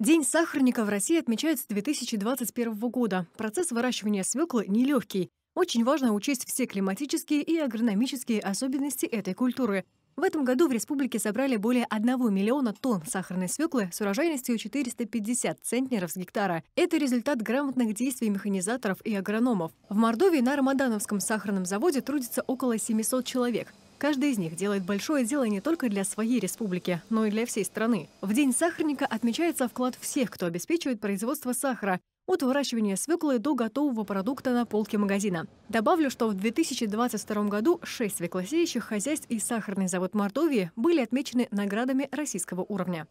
День сахарника в России отмечают с 2021 года. Процесс выращивания свеклы нелегкий. Очень важно учесть все климатические и агрономические особенности этой культуры. В этом году в республике собрали более 1 миллиона тонн сахарной свеклы с урожайностью 450 центнеров с гектара. Это результат грамотных действий механизаторов и агрономов. В Мордовии на Рамадановском сахарном заводе трудится около 700 человек. Каждый из них делает большое дело не только для своей республики, но и для всей страны. В День сахарника отмечается вклад всех, кто обеспечивает производство сахара, от выращивания свеклы до готового продукта на полке магазина. Добавлю, что в 2022 году шесть свеклосеющих хозяйств и сахарный завод Мордовии были отмечены наградами российского уровня.